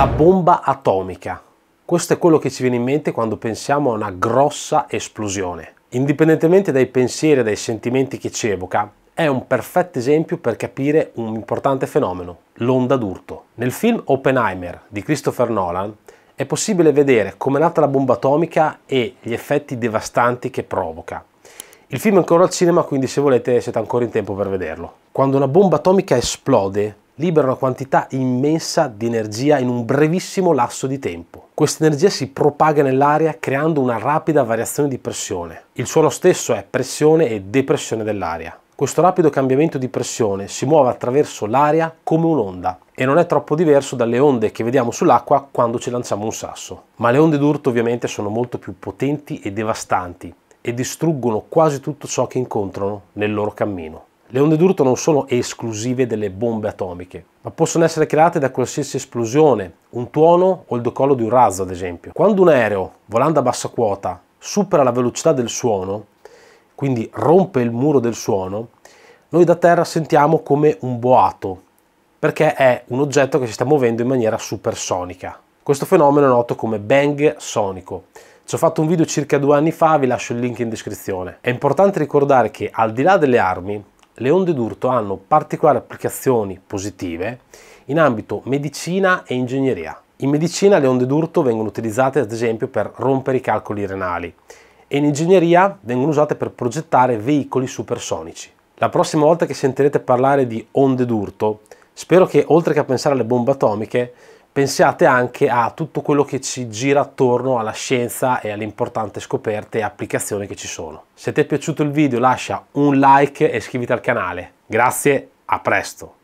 La bomba atomica. Questo è quello che ci viene in mente quando pensiamo a una grossa esplosione. Indipendentemente dai pensieri e dai sentimenti che ci evoca, è un perfetto esempio per capire un importante fenomeno, l'onda d'urto. Nel film Oppenheimer di Christopher Nolan è possibile vedere come è nata la bomba atomica e gli effetti devastanti che provoca. Il film è ancora al cinema, quindi se volete siete ancora in tempo per vederlo. Quando una bomba atomica esplode, libera una quantità immensa di energia in un brevissimo lasso di tempo. Questa energia si propaga nell'aria creando una rapida variazione di pressione. Il suolo stesso è pressione e depressione dell'aria. Questo rapido cambiamento di pressione si muove attraverso l'aria come un'onda e non è troppo diverso dalle onde che vediamo sull'acqua quando ci lanciamo un sasso. Ma le onde d'urto ovviamente sono molto più potenti e devastanti e distruggono quasi tutto ciò che incontrano nel loro cammino. Le onde d'urto non sono esclusive delle bombe atomiche, ma possono essere create da qualsiasi esplosione, un tuono o il decollo di un razzo, ad esempio. Quando un aereo, volando a bassa quota, supera la velocità del suono, quindi rompe il muro del suono, noi da terra sentiamo come un boato, perché è un oggetto che si sta muovendo in maniera supersonica. Questo fenomeno è noto come bang sonico. Ci ho fatto un video circa due anni fa, vi lascio il link in descrizione. È importante ricordare che al di là delle armi, le onde d'urto hanno particolari applicazioni positive in ambito medicina e ingegneria. In medicina le onde d'urto vengono utilizzate ad esempio per rompere i calcoli renali e in ingegneria vengono usate per progettare veicoli supersonici. La prossima volta che sentirete parlare di onde d'urto, spero che oltre che a pensare alle bombe atomiche, pensiate anche a tutto quello che ci gira attorno alla scienza e alle importanti scoperte e applicazioni che ci sono. Se ti è piaciuto il video lascia un like e iscriviti al canale. Grazie, a presto!